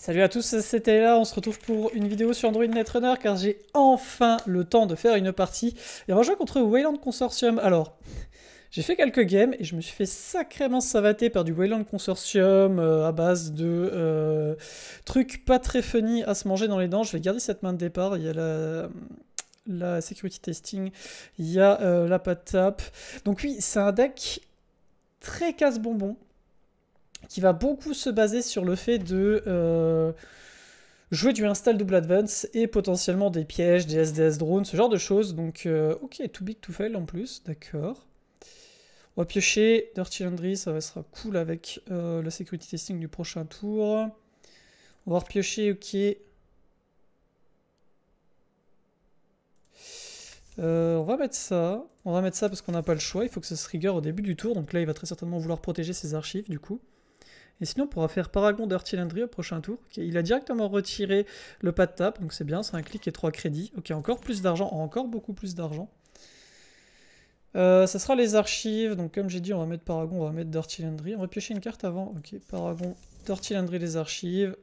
Salut à tous, c'était là, on se retrouve pour une vidéo sur Android Netrunner car j'ai enfin le temps de faire une partie et va jouer contre Wayland Consortium. Alors, j'ai fait quelques games et je me suis fait sacrément savater par du Wayland Consortium euh, à base de euh, trucs pas très funny à se manger dans les dents. Je vais garder cette main de départ, il y a la security testing, il y a euh, la tap. Donc oui, c'est un deck très casse-bonbon qui va beaucoup se baser sur le fait de euh, jouer du install double advance et potentiellement des pièges, des SDS drones, ce genre de choses. Donc, euh, ok, too big to fail en plus, d'accord. On va piocher Dirty Landry, ça sera cool avec euh, le security testing du prochain tour. On va repiocher, ok. on va mettre ça. On va mettre ça parce qu'on n'a pas le choix. Il faut que ça se rigueur au début du tour. Donc là, il va très certainement vouloir protéger ses archives, du coup. Et sinon, on pourra faire Paragon Landry au prochain tour. il a directement retiré le pas de tape, donc c'est bien, c'est un clic et trois crédits. Ok, encore plus d'argent, encore beaucoup plus d'argent. Euh, ça sera les archives, donc comme j'ai dit, on va mettre Paragon, on va mettre Landry. On va piocher une carte avant. Ok, Paragon, Landry, les archives.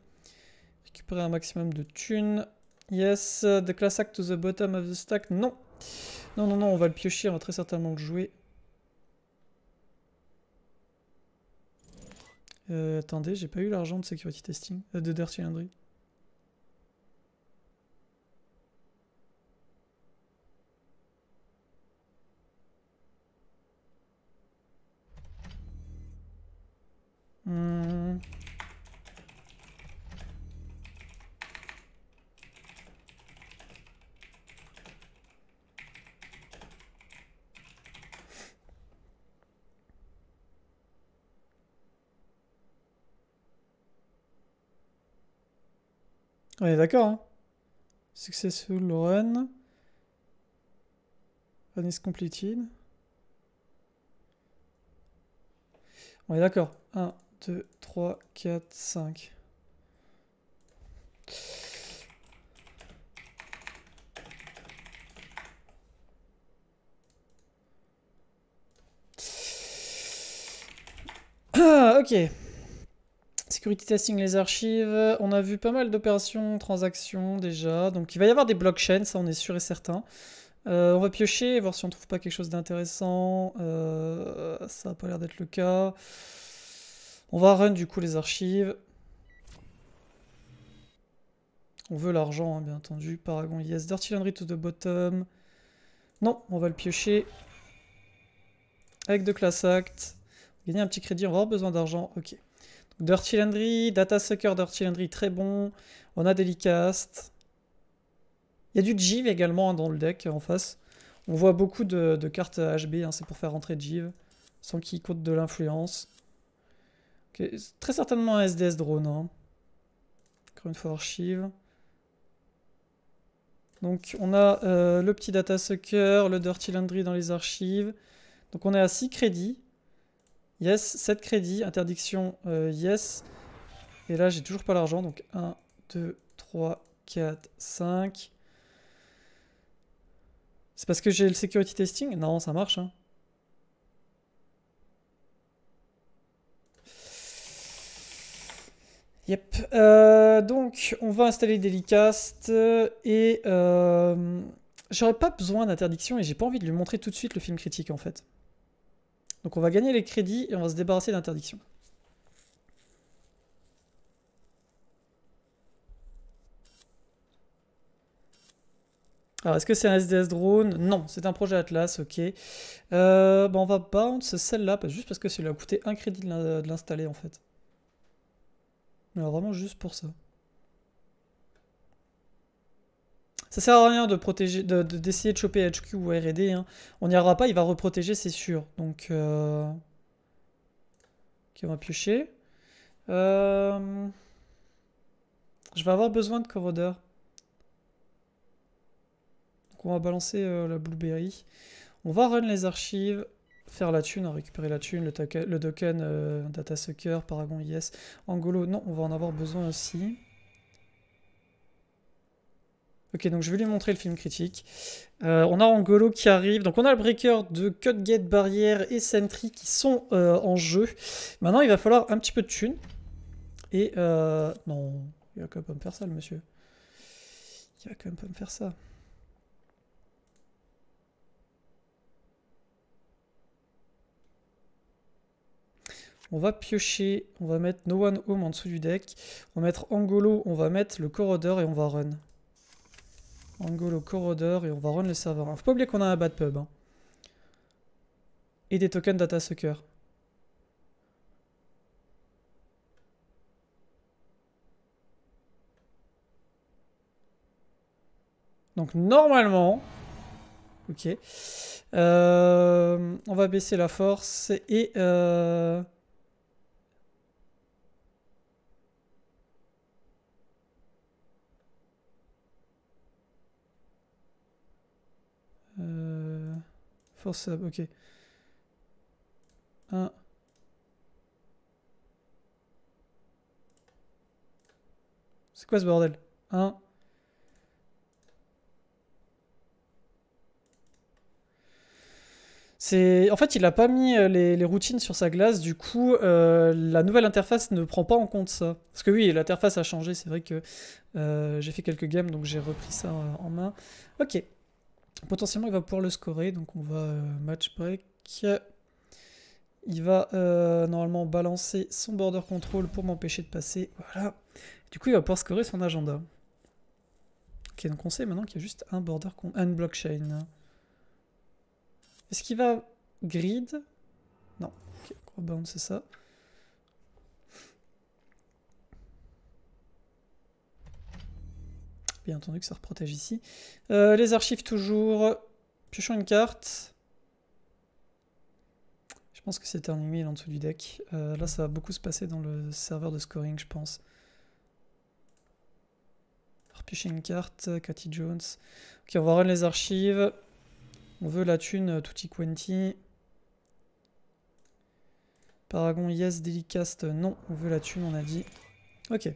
Récupérer un maximum de thunes. Yes, the class act to the bottom of the stack. Non, non, non, non, on va le piocher, on va très certainement le jouer. Euh, attendez, j'ai pas eu l'argent de security testing, euh, de Dirt Laundry. Hmm. On est d'accord, hein Successful run. Run is completed. On est d'accord. 1, 2, 3, 4, 5. ok. Security testing les archives. On a vu pas mal d'opérations, transactions déjà. Donc il va y avoir des blockchains, ça on est sûr et certain. Euh, on va piocher, voir si on trouve pas quelque chose d'intéressant. Euh, ça n'a pas l'air d'être le cas. On va run du coup les archives. On veut l'argent, hein, bien entendu. Paragon, yes. Dirty Laundry to the bottom. Non, on va le piocher. Avec de class act. Gagner un petit crédit, on va avoir besoin d'argent. Ok. Dirty Landry, Data Sucker Dirty Landry, très bon. On a Delicast. Il y a du Jive également hein, dans le deck en face. On voit beaucoup de, cartes HB, hein, c'est pour faire rentrer Jive, sans qu'il coûte de l'influence. Très certainement un SDS drone. Hein. Encore une fois, archive. Donc on a euh, le petit data sucker, le dirty landry dans les archives. Donc on est à 6 crédits. Yes, 7 crédits, interdiction, euh, yes. Et là, j'ai toujours pas l'argent, donc 1, 2, 3, 4, 5. C'est parce que j'ai le security testing Non, ça marche. Hein. Yep. Euh, donc, on va installer Delicast et euh, j'aurais pas besoin d'interdiction et j'ai pas envie de lui montrer tout de suite le film critique en fait. Donc on va gagner les crédits et on va se débarrasser d'interdiction. Alors, est-ce que c'est un SDS drone Non, c'est un projet Atlas, ok. Euh, bah, on va bounce celle-là, juste parce que ça lui a coûté un crédit de l'installer, en fait. Alors, vraiment juste pour ça. Ça sert à rien de protéger, d'essayer de, choper HQ ou R&D. Hein. On n'y arrivera pas, il va reprotéger, c'est sûr. Donc, euh... ok, on va piocher. Euh, je vais avoir besoin de Corroder. Donc, on va balancer euh, la blueberry. On va run les archives, faire la thune, hein, récupérer la thune, le, token, le euh, Data Sucker, Paragon yes. Angolo. Non, on va en avoir besoin aussi. Ok, donc je vais lui montrer le film critique. Euh, on a Angolo qui arrive. Donc on a le breaker de Gate Barrière et Sentry qui sont euh, en jeu. Maintenant, il va falloir un petit peu de thunes. Et... Euh, non, il va quand même pas me faire ça, le monsieur. Il va quand même pas me faire ça. On va piocher, on va mettre No One Home en dessous du deck, on va mettre Angolo, on va mettre le corridor et on va run. Angolo Corroder et on va run le serveur. Faut pas oublier qu'on a un bad pub. Hein. Et des tokens data sucker. Donc normalement, ok, euh, on va baisser la force et euh, ok. C'est quoi ce bordel 1. C'est... En fait, il n'a pas mis euh, les, routines sur sa glace, du coup, euh, la nouvelle interface ne prend pas en compte ça. Parce que oui, l'interface a changé, c'est vrai que euh, j'ai fait quelques games, donc j'ai repris ça en main. Ok. Potentiellement, il va pouvoir le scorer. Donc, on va euh, match break. Il va euh, normalement balancer son border control pour m'empêcher de passer. Voilà. Du coup, il va pouvoir scorer son agenda. Ok, donc on sait maintenant qu'il y a juste un border control, un blockchain. Est-ce qu'il va grid Non. Ok, ça. bien entendu que ça reprotège ici. Euh, les archives toujours. Piochons une carte. Je pense que c'est un Wheel en dessous du deck. Euh, là, ça va beaucoup se passer dans le serveur de scoring, je pense. Repiocher une carte, euh, Cathy Jones. Ok, on va run les archives. On veut la thune Tutti Quenti. Paragon, yes, Delicast, non. On veut la thune, on a dit. Ok.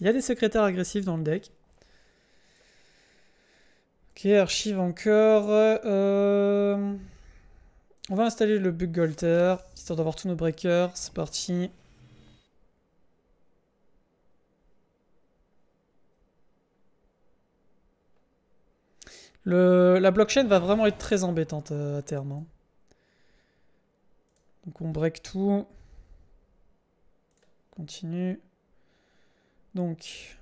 Il y a des secrétaires agressifs dans le deck. Ok, archive encore. Euh, on va installer le bug Golter, histoire d'avoir tous nos breakers. C'est parti. Le... la blockchain va vraiment être très embêtante euh, à terme. Hein. Donc on break tout. Continue. Donc,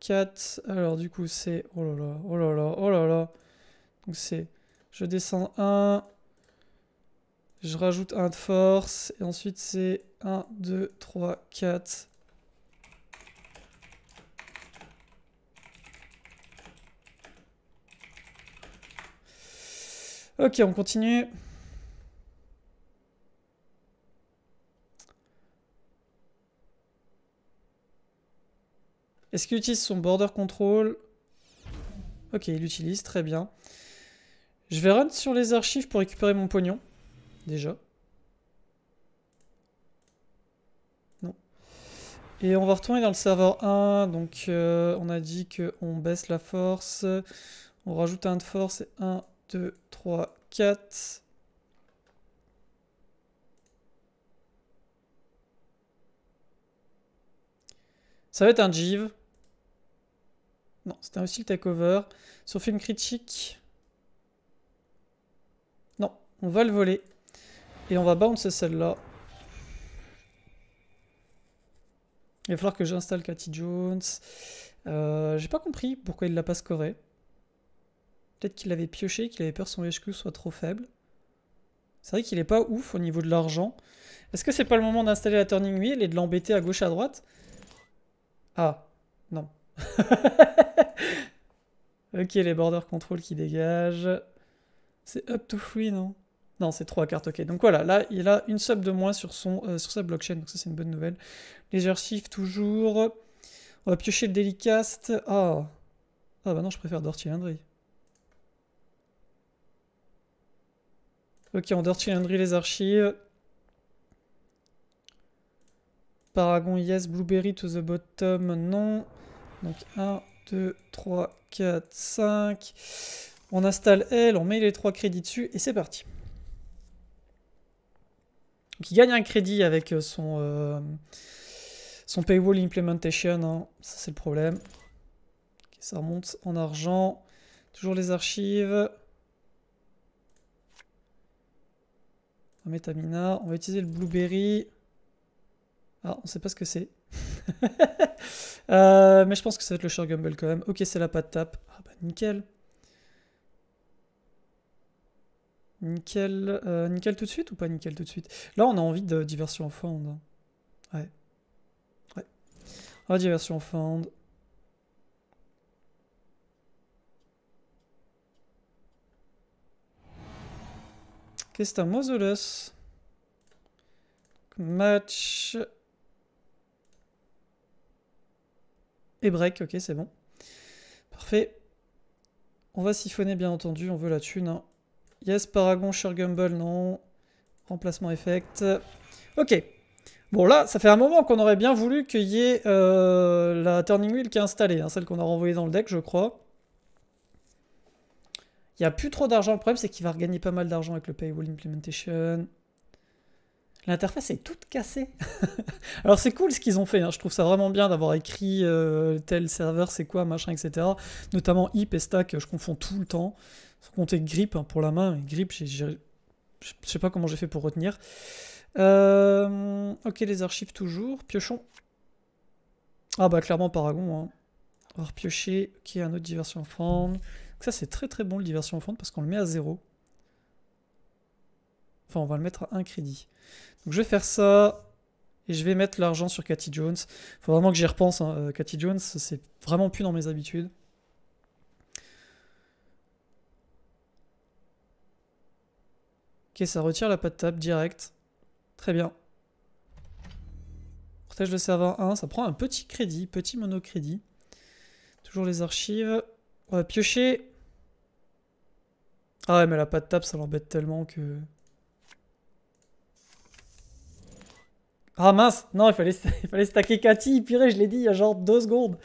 4. Alors, du coup, c'est. Oh là là, oh là là, oh là là. Donc, c'est. Je descends 1. Je rajoute 1 de force. Et ensuite, c'est 1, 2, 3, 4. Ok, on continue. Est-ce qu'il utilise son border control Ok, il l'utilise, très bien. Je vais run sur les archives pour récupérer mon pognon, déjà. Non. Et on va retourner dans le serveur 1, donc euh, on a dit qu'on baisse la force, on rajoute un de force, et 1, 2, 3, 4... Ça va être un Jive. Non, c'était aussi le takeover. Sur film critique. Non, on va le voler. Et on va bounce celle-là. Il va falloir que j'installe Cathy Jones. Euh, j'ai pas compris pourquoi il l'a pas scoré. Peut-être qu'il l'avait pioché, qu'il avait peur son HQ soit trop faible. C'est vrai qu'il est pas ouf au niveau de l'argent. Est-ce que c'est pas le moment d'installer la turning wheel et de l'embêter à gauche à droite Ah, non. Ok, les border control qui dégagent. C'est up to free, non non, c'est trois cartes, ok. Donc voilà, là, il a une sub de moins sur, son, euh, sa blockchain, donc ça c'est une bonne nouvelle. Les archives toujours. On va piocher le Delicast. Ah Ah bah non, je préfère Dortilindry. Ok, on Dortilindry les archives. Paragon, yes. Blueberry to the bottom, non. Donc ah. 2, 3, 4, 5. On installe L, on met les trois crédits dessus et c'est parti. Donc il gagne un crédit avec euh, son, euh, son paywall implementation. Hein. Ça c'est le problème. Ça remonte en argent. Toujours les archives. On On va utiliser le Blueberry. Ah, on sait pas ce que c'est. Euh, mais je pense que ça va être le Sure gumble quand même. Ok, c'est la patte tape. Ah bah nickel. Nickel, euh, nickel tout de suite ou pas nickel tout de suite Là, on a envie de diversion en fond. Ouais. Ouais. On diversion en Qu'est-ce que c'est un Match. Et break, ok, c'est bon. Parfait. On va siphonner, bien entendu, on veut la thune. Hein. Yes, Paragon, Cher gumble, non. Remplacement effect. Ok. Bon, là, ça fait un moment qu'on aurait bien voulu qu'il y ait euh, la Turning Wheel qui est installée, hein, celle qu'on a renvoyée dans le deck, je crois. Il n'y a plus trop d'argent. Le problème, c'est qu'il va regagner pas mal d'argent avec le Paywall Implementation. L'interface est toute cassée. Alors c'est cool ce qu'ils ont fait, hein. je trouve ça vraiment bien d'avoir écrit euh, tel serveur, c'est quoi, machin, etc. Notamment IP et stack, je confonds tout le temps. Sans compter grip hein, pour la main, grip, je sais pas comment j'ai fait pour retenir. Euh, ok, les archives toujours, piochons. Ah bah clairement Paragon. On hein. va repiocher, ok, un autre diversion front. Ça c'est très très bon le diversion front parce qu'on le met à zéro. Enfin on va le mettre à un crédit. Donc je vais faire ça. Et je vais mettre l'argent sur Cathy Jones. Faut vraiment que j'y repense. Hein. Euh, Cathy Jones, c'est vraiment plus dans mes habitudes. Ok, ça retire la patte table direct. Très bien. Protège le serveur 1. Ça prend un petit crédit, petit monocrédit. Toujours les archives. On va piocher. Ah ouais, mais la patte table, ça l'embête tellement que... Ah mince, non, il fallait, fallait stacker Cathy, purée, je l'ai dit il y a genre deux secondes.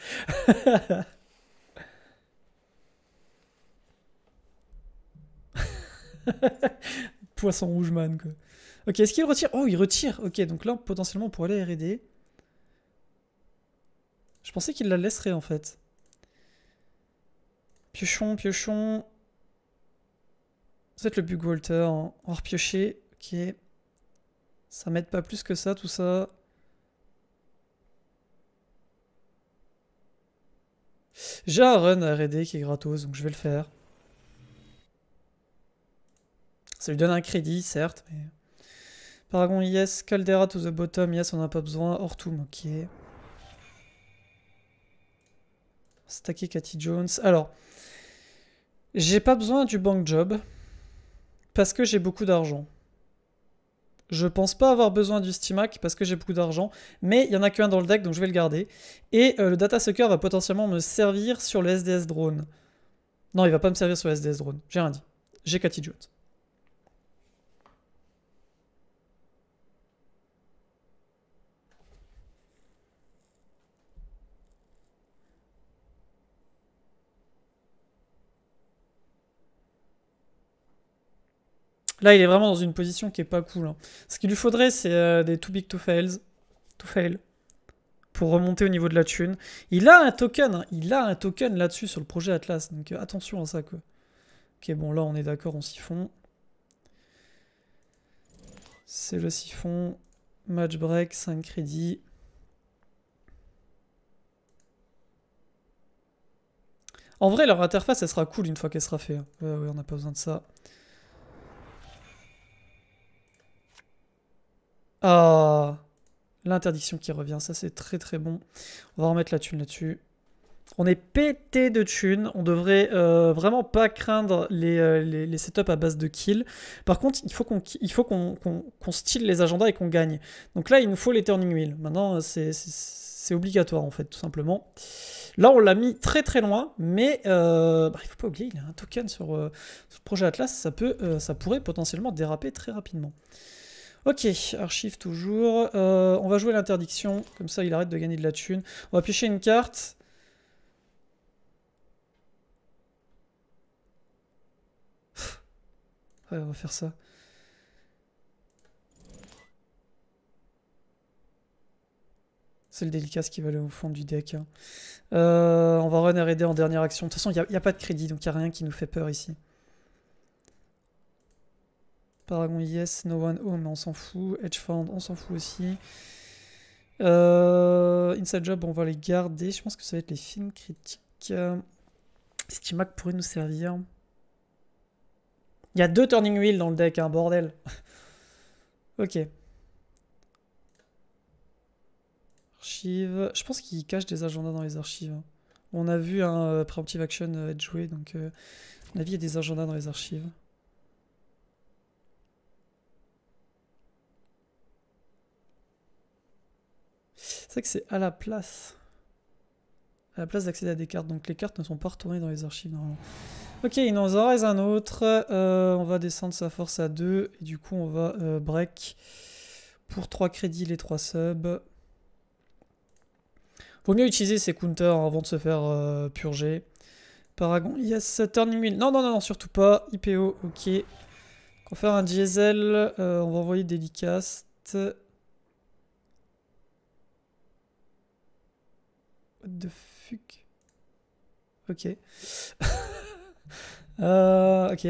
Poisson rouge man, quoi. Ok, est-ce qu'il retire Oh, il retire Ok, donc là, potentiellement, on pourrait aller RD. Je pensais qu'il la laisserait, en fait. Piochon, piochon. Peut-être le bug Walter, en, hein. va repiocher. Ok. Ça m'aide pas plus que ça, tout ça. J'ai un run à R&D qui est gratos, donc je vais le faire. Ça lui donne un crédit, certes, mais... Paragon, yes. Caldera to the bottom, yes, on n'a a pas besoin. Ortum, ok. Stacker Cathy Jones. Alors, j'ai pas besoin du bank job, parce que j'ai beaucoup d'argent. Je pense pas avoir besoin du Steamac parce que j'ai beaucoup d'argent, mais il y en a qu'un dans le deck donc je vais le garder. Et euh, le Data Sucker va potentiellement me servir sur le SDS Drone. Non, il va pas me servir sur le SDS Drone, j'ai rien dit. J'ai Cathy Jones. Là, il est vraiment dans une position qui est pas cool. Hein. Ce qu'il lui faudrait, c'est euh, des too big to fails. To fail. Pour remonter au niveau de la thune. Il a un token. Hein. Il a un token là-dessus sur le projet Atlas. Donc euh, attention à ça, quoi. Ok, bon, là, on est d'accord, on siphon. C'est le siphon. Match break, 5 crédits. En vrai, leur interface, elle sera cool une fois qu'elle sera faite. Hein. Oui, on n'a pas besoin de ça. Ah, l'interdiction qui revient, ça c'est très très bon. On va remettre la thune là-dessus. On est pété de thunes, on devrait euh, vraiment pas craindre euh, les, setups à base de kill Par contre, il faut qu'on faut style les agendas et qu'on gagne. Donc là, il nous faut les turning wheels. Maintenant, c'est obligatoire en fait, tout simplement. Là, on l'a mis très très loin, mais euh, bah, il faut pas oublier, il y a un token sur, euh, le projet Atlas, ça, peut, ça pourrait potentiellement déraper très rapidement. Ok, archive toujours. Euh, on va jouer l'interdiction, comme ça il arrête de gagner de la thune. On va piocher une carte. ouais, on va faire ça. C'est le ce qui va aller au fond du deck. Hein. Euh, on va run R&D en dernière action. De toute façon, il n'y a, a, pas de crédit, donc il n'y a rien qui nous fait peur ici. Paragon, yes. No One Home, on s'en fout. Edge Fund, on s'en fout aussi. Euh, Inside Job, on va les garder. Je pense que ça va être les films critiques. Euh, Stimac pourrait nous servir. Il y a deux Turning Wheel dans le deck, un hein, bordel. ok. Archives. Je pense qu'il cache des agendas dans les archives. Hein. On a vu un hein, préemptive euh, Preemptive Action être joué, donc à mon avis, il y a des agendas dans les archives. C'est que c'est à la place. À la place d'accéder à des cartes. Donc les cartes ne sont pas retournées dans les archives normalement. Ok, il nous en reste un autre. Euh, on va descendre sa force à 2. Et du coup, on va euh, break pour 3 crédits les 3 subs. Vaut mieux utiliser ses counters avant de se faire euh, purger. Paragon, yes, turn wheel, Non, non, non, non, surtout pas. IPO, ok. On va faire un diesel. on va envoyer délicaste. What the fuck Ok. Euh, ok.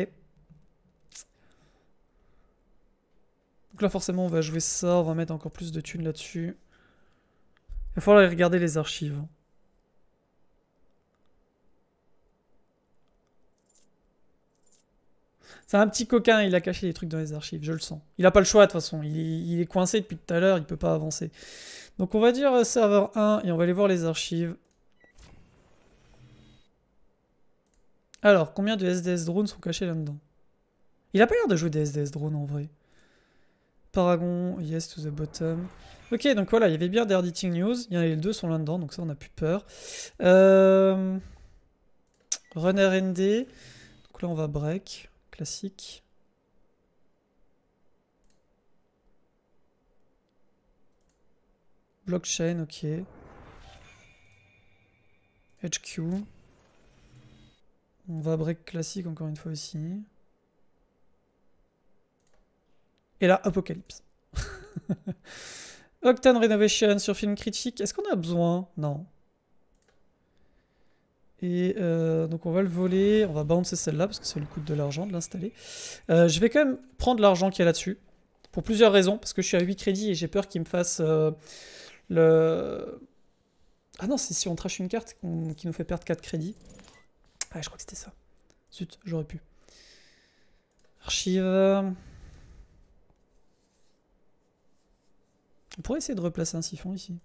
Donc là, forcément, on va jouer ça. On va mettre encore plus de thunes là-dessus. Il va falloir aller regarder les archives. C'est un petit coquin, il a caché des trucs dans les archives, je le sens. Il n'a pas le choix de toute façon, il, est coincé depuis tout à l'heure, il ne peut pas avancer. Donc on va dire euh, serveur 1 et on va aller voir les archives. Alors, combien de SDS drones sont cachés là-dedans Il a pas l'air de jouer des SDS drones en vrai. Paragon, yes to the bottom. Ok, donc voilà, il y avait bien des news. Il y en a les deux sont là-dedans, donc ça, on n'a plus peur. Euh... Runner ND. Donc là, on va break classique. Blockchain, ok. HQ. On va break classique encore une fois aussi. Et là, Apocalypse. Octane Renovation sur Film Critique. Est-ce qu'on a besoin Non. Et euh, donc on va le voler, on va bouncer celle-là parce que ça lui coûte de l'argent de l'installer. Euh, je vais quand même prendre l'argent qu'il y a là-dessus, pour plusieurs raisons, parce que je suis à 8 crédits et j'ai peur qu'il me fasse euh, le... Ah non, c'est si on trash une carte qui nous fait perdre 4 crédits. Ah, je crois que c'était ça. Zut, j'aurais pu. Archive. On pourrait essayer de replacer un siphon ici.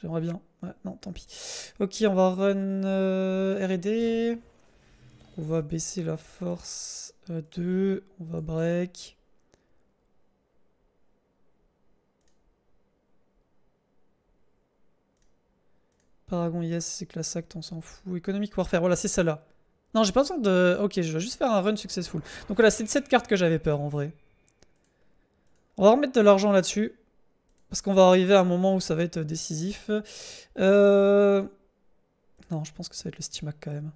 J'aimerais bien. non, tant pis. Ok, on va run euh, R&D. On va baisser la force 2. On va break. Paragon, yes, c'est classe acte, on s'en fout. Economic Warfare, voilà, c'est celle-là. Non, j'ai pas besoin de... Ok, je vais juste faire un run successful. Donc voilà, c'est de cette carte que j'avais peur, en vrai. On va remettre de l'argent là-dessus. Parce qu'on va arriver à un moment où ça va être décisif. Euh, non, je pense que ça va être le Stimac quand même.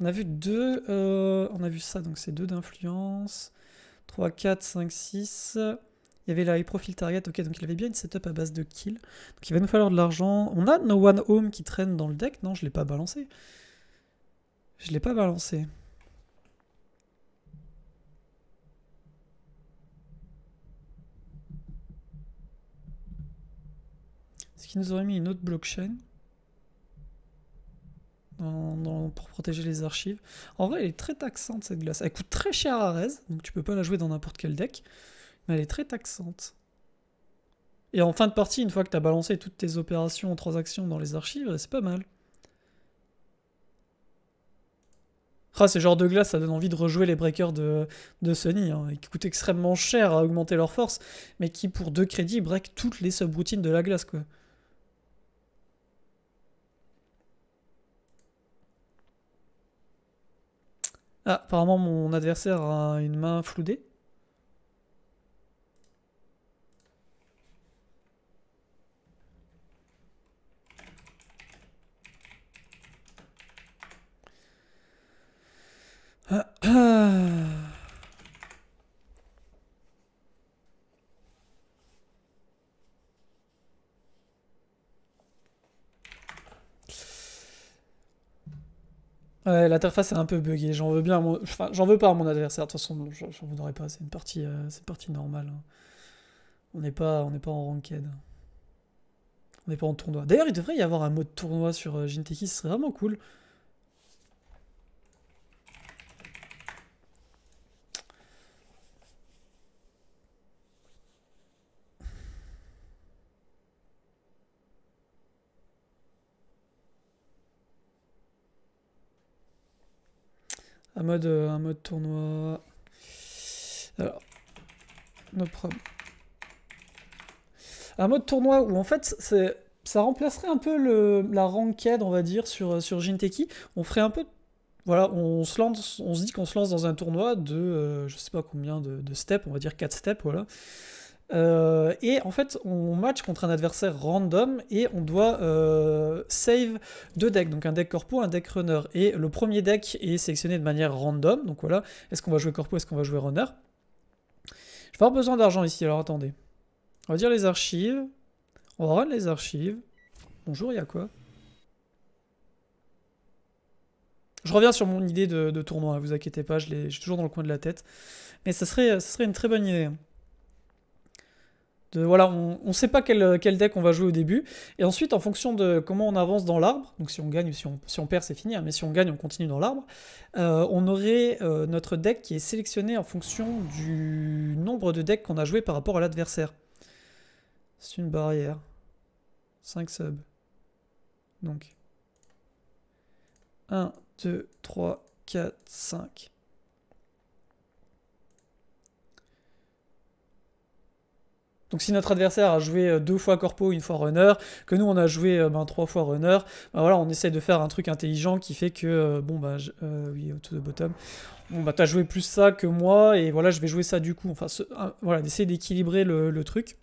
On a vu deux. Euh, on a vu ça, donc c'est deux d'influence. 3, 4, 5, 6. Il y avait la high profile target, ok, donc il avait bien une setup à base de kill. Donc il va nous falloir de l'argent. On a No One Home qui traîne dans le deck, non, je ne l'ai pas balancé. Je l'ai pas balancé. Est-ce qu'ils nous aurait mis une autre blockchain pour protéger les archives. En vrai, elle est très taxante cette glace. Elle coûte très cher à Rez, donc tu peux pas la jouer dans n'importe quel deck, mais elle est très taxante. Et en fin de partie, une fois que tu as balancé toutes tes opérations, en transactions dans les archives, c'est pas mal. Ah, ces genres de glace, ça donne envie de rejouer les breakers de, de Sony, hein, qui coûtent extrêmement cher à augmenter leur force, mais qui, pour deux crédits, break toutes les subroutines de la glace, quoi. Ah, apparemment, mon adversaire a une main floudée. Ouais, l'interface est un peu buggée. J'en veux bien, j'en veux pas à mon adversaire. De toute façon, j'en voudrais pas. C'est une partie, euh, partie normale. Hein. On n'est pas, pas en ranked. On n'est pas en tournoi. D'ailleurs, il devrait y avoir un mode tournoi sur euh, Jinteki. Ce serait vraiment cool. mode, euh, un mode tournoi. Alors, Un mode tournoi où en fait c'est ça remplacerait un peu le, la ranked, on va dire, sur, euh, sur Jinteki. On ferait un peu. Voilà, on se, lance, on se dit qu'on se lance dans un tournoi de euh, je sais pas combien de, de steps, on va dire 4 steps, voilà. Euh, et en fait, on match contre un adversaire random et on doit euh, save deux decks, donc un deck corpo, un deck runner. Et le premier deck est sélectionné de manière random, donc voilà, est-ce qu'on va jouer corpo, est-ce qu'on va jouer runner Je vais avoir besoin d'argent ici, alors attendez. On va dire les archives, on va les archives. Bonjour, il y a quoi Je reviens sur mon idée de, tournoi, hein, vous inquiétez pas, je, suis toujours dans le coin de la tête. Mais ça serait, ça serait une très bonne idée voilà, on ne sait pas quel, deck on va jouer au début. Et ensuite, en fonction de comment on avance dans l'arbre, donc si on gagne ou si on, perd, c'est fini, hein, mais si on gagne, on continue dans l'arbre, euh, on aurait euh, notre deck qui est sélectionné en fonction du nombre de decks qu'on a joué par rapport à l'adversaire. C'est une barrière. 5 subs. Donc. 1, 2, 3, 4, 5. Donc si notre adversaire a joué euh, deux fois corpo, une fois runner, que nous on a joué euh, ben, trois fois runner, ben, voilà, on essaie de faire un truc intelligent qui fait que, euh, bon, bah, oui, de bottom, bon bah t'as joué plus ça que moi et voilà je vais jouer ça du coup enfin voilà d'essayer d'équilibrer le, truc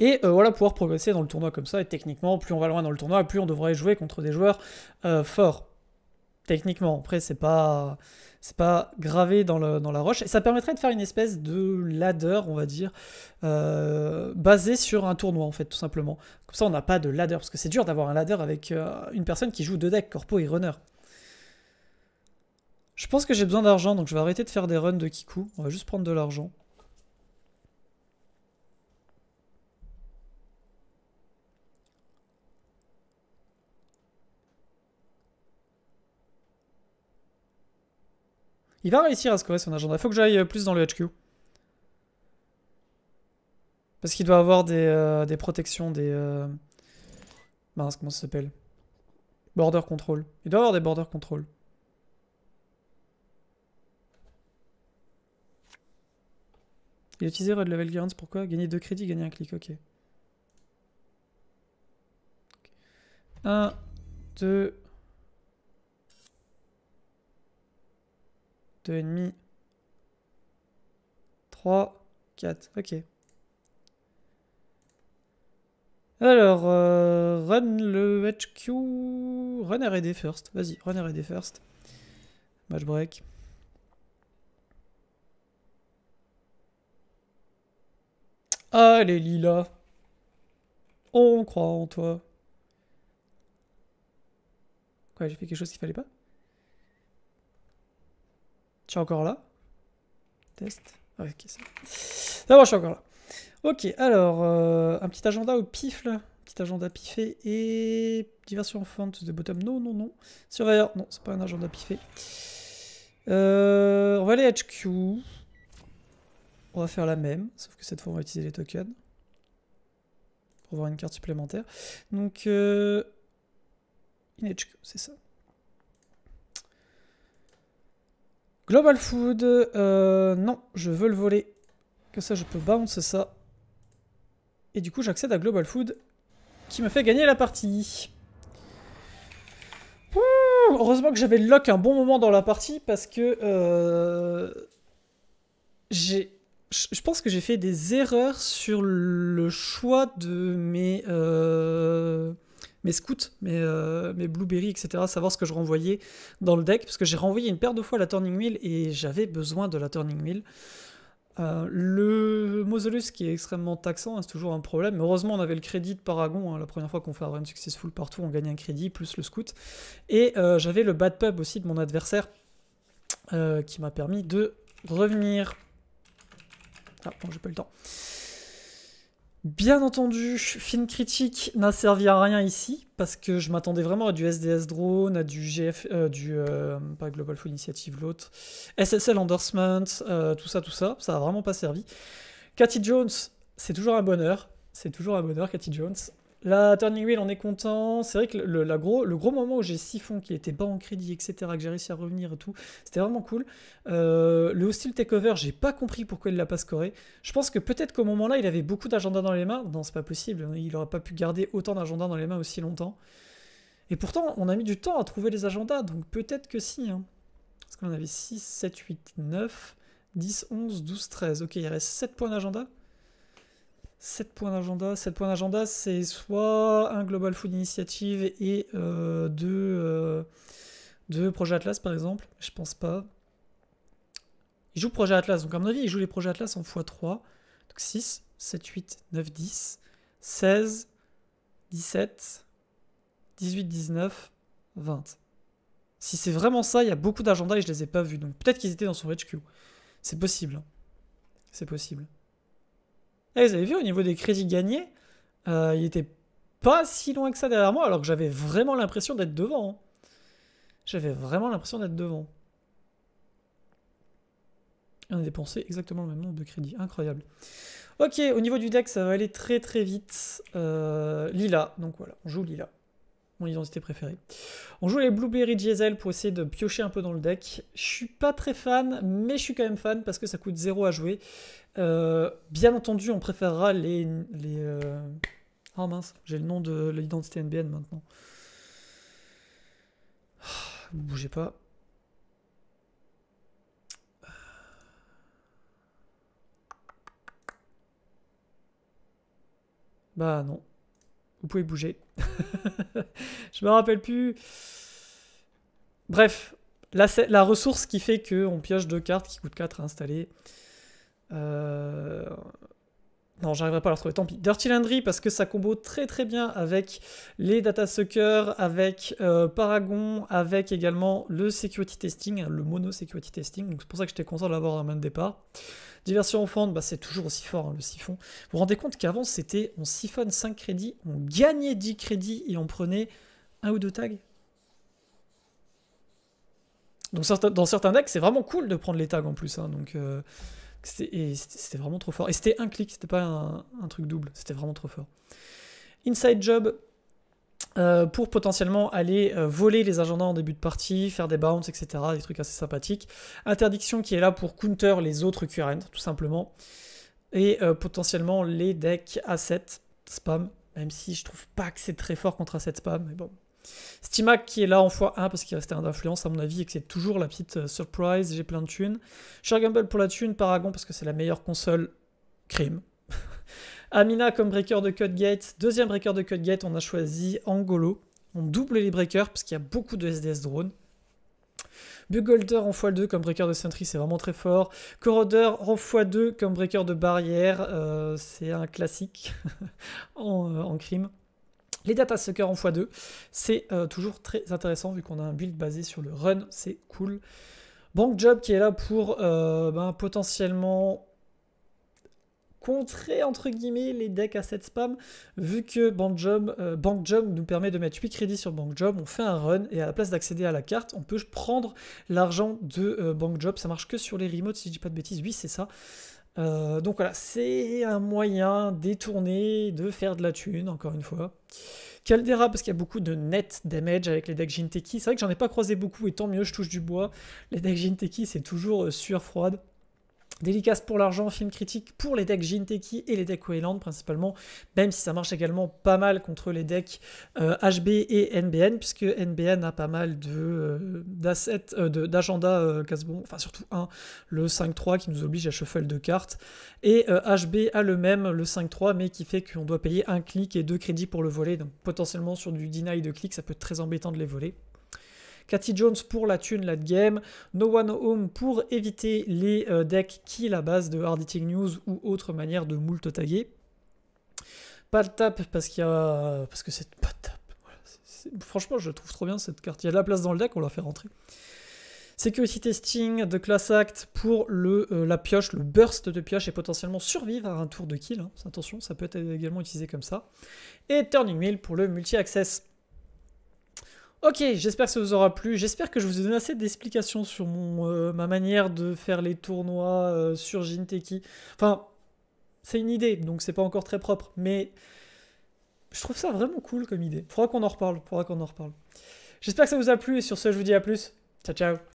et voilà pouvoir progresser dans le tournoi comme ça et techniquement plus on va loin dans le tournoi plus on devrait jouer contre des joueurs forts techniquement. Après, c'est pas c'est pas gravé dans, le, dans, la roche. Et ça permettrait de faire une espèce de ladder, on va dire, euh, basé sur un tournoi, en fait, tout simplement. Comme ça, on n'a pas de ladder, parce que c'est dur d'avoir un ladder avec euh, une personne qui joue deux decks, corpo et runner. Je pense que j'ai besoin d'argent, donc je vais arrêter de faire des runs de Kiku. On va juste prendre de l'argent. Il va réussir à scorer son agenda. Il faut que j'aille euh, plus dans le HQ. Parce qu'il doit avoir euh, des, protections, des... Euh... Mince, comment ça s'appelle Border control. Il doit avoir des border control. Il a utilisé Red Level Guarantee, pourquoi Gagner 2 crédits, gagner un clic, ok. 1, 2, 2,5, 3, 4. Ok. Alors, euh, run le HQ. Run RD first. Vas-y, run RD first. Match break. Allez, Lila. On croit en toi. Quoi, j'ai fait quelque chose qu'il fallait pas je encore là. Test. ok, je suis encore là. Ok, alors, euh, un petit agenda au pif là. Petit agenda piffé et diversion font de bottom. Non, non, non. Surveilleur, non, c'est pas un agenda piffé. Euh, on va aller HQ. On va faire la même, sauf que cette fois on va utiliser les tokens. Pour avoir une carte supplémentaire. Donc, euh, HQ, c'est ça. Global Food, euh, non, je veux le voler. Que ça, je peux bounce ça. Et du coup, j'accède à Global Food, qui me fait gagner la partie. heureusement que j'avais le lock un bon moment dans la partie, parce que... Euh, j'ai... Je pense que j'ai fait des erreurs sur le choix de mes... Euh, mes scouts, mes, euh, blueberries, etc., savoir ce que je renvoyais dans le deck, parce que j'ai renvoyé une paire de fois la Turning Wheel et j'avais besoin de la Turning Wheel. Euh, le Mausolus qui est extrêmement taxant, hein, c'est toujours un problème. Heureusement, on avait le crédit de Paragon. Hein, la première fois qu'on fait un Successful partout, on gagne un crédit plus le scout. Et euh, j'avais le Bad Pub aussi de mon adversaire qui m'a permis de revenir. Ah, bon, j'ai pas eu le temps. Bien entendu, film critique n'a servi à rien ici, parce que je m'attendais vraiment à du SDS Drone, à du GF, euh, du, euh, pas Global Food Initiative, l'autre, SSL Endorsement, euh, tout ça, tout ça, ça a vraiment pas servi. Cathy Jones, c'est toujours un bonheur, c'est toujours un bonheur, Cathy Jones. La Turning Wheel, on est content. C'est vrai que le, gros, moment où j'ai siphon qui était bas en crédit, etc., que j'ai réussi à revenir et tout, c'était vraiment cool. Euh, le Hostile Takeover, j'ai pas compris pourquoi il l'a pas scoré. Je pense que peut-être qu'au moment-là, il avait beaucoup d'agenda dans les mains. Non, c'est pas possible. Il aurait pas pu garder autant d'agenda dans les mains aussi longtemps. Et pourtant, on a mis du temps à trouver les agendas, donc peut-être que si. Hein. Parce qu'on avait 6, 7, 8, 9, 10, 11, 12, 13. Ok, il reste 7 points d'agenda. 7 points d'agenda. 7 points d'agenda, c'est soit un Global Food Initiative et 2 euh, deux, euh, Atlas, par exemple. Je pense pas. Il joue projet Atlas, donc à mon avis, il joue les projets Atlas en x3. Donc 6, 7, 8, 9, 10, 16, 17, 18, 19, 20. Si c'est vraiment ça, il y a beaucoup d'agendas et je les ai pas vus. Donc peut-être qu'ils étaient dans son HQ. C'est possible. Hein. C'est possible. Ah, vous avez vu, au niveau des crédits gagnés, euh, il était pas si loin que ça derrière moi, alors que j'avais vraiment l'impression d'être devant. Hein. J'avais vraiment l'impression d'être devant. on a dépensé exactement le même nombre de crédits. Incroyable. Ok, au niveau du deck, ça va aller très très vite. Euh, Lila, donc voilà, on joue Lila. Mon identité préférée. On joue les Blueberry Diesel pour essayer de piocher un peu dans le deck. Je suis pas très fan, mais je suis quand même fan parce que ça coûte 0 à jouer. Euh, bien entendu, on préférera les. les euh, Oh mince, j'ai le nom de l'identité NBN maintenant. Ah, bougez pas. Bah non. Vous pouvez bouger. Je me rappelle plus. Bref, la, la ressource qui fait qu'on pioche deux cartes qui coûtent 4 à installer. Euh, non, j'arriverai pas à le retrouver, tant pis. Dirty Landry, parce que ça combo très très bien avec les Data Sucker, avec euh, Paragon, avec également le Security Testing, hein, le Mono Security Testing, donc c'est pour ça que j'étais content de l'avoir à main de départ. Diversion offrande, bah, c'est toujours aussi fort hein, le siphon. Vous vous rendez compte qu'avant c'était on siphonne 5 crédits, on gagnait 10 crédits et on prenait un ou deux tags donc dans certains decks, c'est vraiment cool de prendre les tags en plus. Hein. donc, euh, c'était vraiment trop fort. Et c'était un clic, c'était pas un, truc double. C'était vraiment trop fort. Inside job euh, pour potentiellement aller euh, voler les agendas en début de partie, faire des bounces, etc. Des trucs assez sympathiques. Interdiction qui est là pour counter les autres currents, tout simplement. Et euh, potentiellement les decks Asset spam. Même si je trouve pas que c'est très fort contre Asset spam, mais bon, Stimac qui est là en x1 parce qu'il restait un d'influence à mon avis et que c'est toujours la petite euh, surprise, j'ai plein de thunes. Gumball pour la thune, Paragon parce que c'est la meilleure console, crime. Amina comme breaker de gate deuxième breaker de gate on a choisi Angolo. On double les breakers parce qu'il y a beaucoup de SDS drones. Bugolder en x2 comme breaker de sentry, c'est vraiment très fort. Corroder en x2 comme breaker de barrière, euh, c'est un classique euh, en crime. Les data suckers en x2, c'est euh, toujours très intéressant vu qu'on a un build basé sur le run, c'est cool. Bank Job qui est là pour euh, ben, potentiellement contrer entre guillemets les decks à 7 spam vu que Bank Job, euh, Job nous permet de mettre 8 crédits sur Bank Job, on fait un run et à la place d'accéder à la carte, on peut prendre l'argent de Bank Job, ça marche que sur les remotes si je dis pas de bêtises, oui c'est ça. Euh, donc voilà, c'est un moyen détourné de faire de la thune, encore une fois. Caldera, parce qu'il y a beaucoup de net damage avec les decks Jinteki. C'est vrai que j'en ai pas croisé beaucoup, et tant mieux, je touche du bois. Les decks Jinteki, c'est toujours sueur froide. Délicace pour l'argent, film critique pour les decks Jinteki et les decks Wayland principalement, même si ça marche également pas mal contre les decks HB euh, et NBN, puisque NBN a pas mal de euh, euh, d'agenda enfin surtout un, le 5-3 qui nous oblige à shuffle de cartes, et HB a le même, le 5-3, mais qui fait qu'on doit payer un clic et deux crédits pour le voler, donc potentiellement sur du deny de clic, ça peut être très embêtant de les voler. Cathy Jones pour la thune la game, No One Home pour éviter les euh, decks qui la base de Hard Eating News ou autre manière de moult taguer. Pas de tap parce qu'il y a. Parce que c'est pas de tap. Franchement, je trouve trop bien cette carte. Il y a de la place dans le deck, on la fait rentrer. Security Testing de Class Act pour le, euh, la pioche, le burst de pioche et potentiellement survivre à un tour de kill. Hein. Attention, ça peut être également utilisé comme ça. Et Turning Mill pour le multi-access. Ok, j'espère que ça vous aura plu. J'espère que je vous ai donné assez d'explications sur mon, euh, ma manière de faire les tournois euh, sur Jinteki. Enfin, c'est une idée, donc c'est pas encore très propre, mais je trouve ça vraiment cool comme idée. Faudra qu'on en reparle, faudra qu'on en reparle. J'espère que ça vous a plu et sur ce, je vous dis à plus. Ciao, ciao